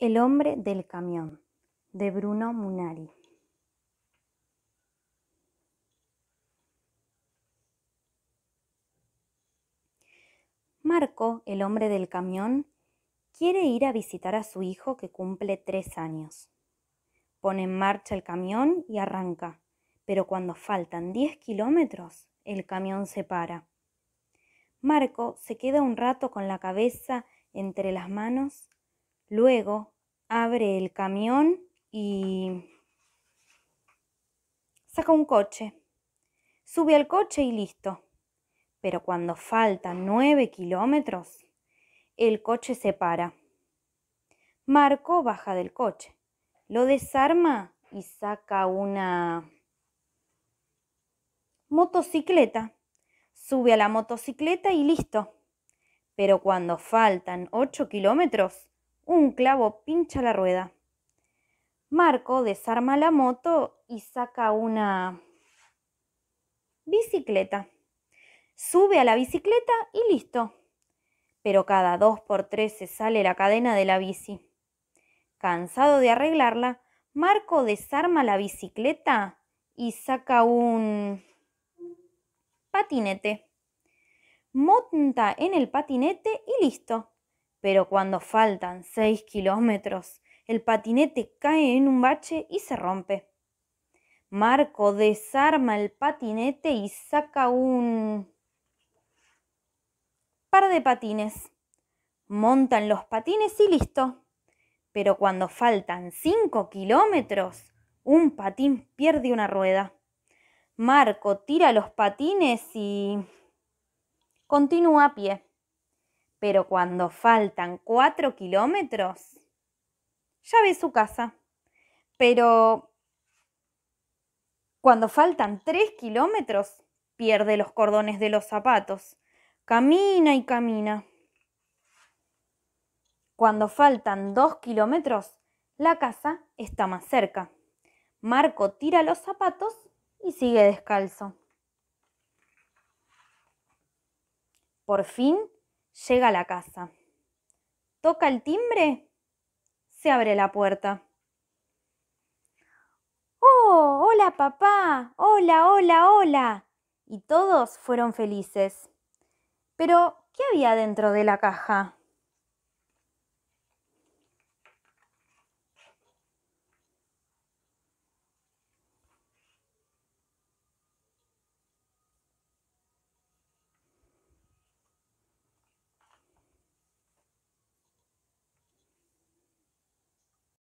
El hombre del camión de Bruno Munari. Marco, el hombre del camión, quiere ir a visitar a su hijo que cumple tres años. Pone en marcha el camión y arranca, pero cuando faltan diez kilómetros, el camión se para. Marco se queda un rato con la cabeza entre las manos Luego abre el camión y saca un coche. Sube al coche y listo. Pero cuando faltan nueve kilómetros, el coche se para. Marco baja del coche, lo desarma y saca una motocicleta. Sube a la motocicleta y listo. Pero cuando faltan ocho kilómetros, un clavo pincha la rueda. Marco desarma la moto y saca una bicicleta. Sube a la bicicleta y listo. Pero cada dos por tres se sale la cadena de la bici. Cansado de arreglarla, Marco desarma la bicicleta y saca un patinete. Monta en el patinete y listo. Pero cuando faltan 6 kilómetros, el patinete cae en un bache y se rompe. Marco desarma el patinete y saca un par de patines. Montan los patines y listo. Pero cuando faltan 5 kilómetros, un patín pierde una rueda. Marco tira los patines y continúa a pie. Pero cuando faltan cuatro kilómetros, ya ve su casa. Pero cuando faltan tres kilómetros, pierde los cordones de los zapatos. Camina y camina. Cuando faltan dos kilómetros, la casa está más cerca. Marco tira los zapatos y sigue descalzo. Por fin llega a la casa. Toca el timbre, se abre la puerta. ¡Oh! ¡Hola papá! ¡Hola, hola, hola! Y todos fueron felices. Pero, ¿qué había dentro de la caja?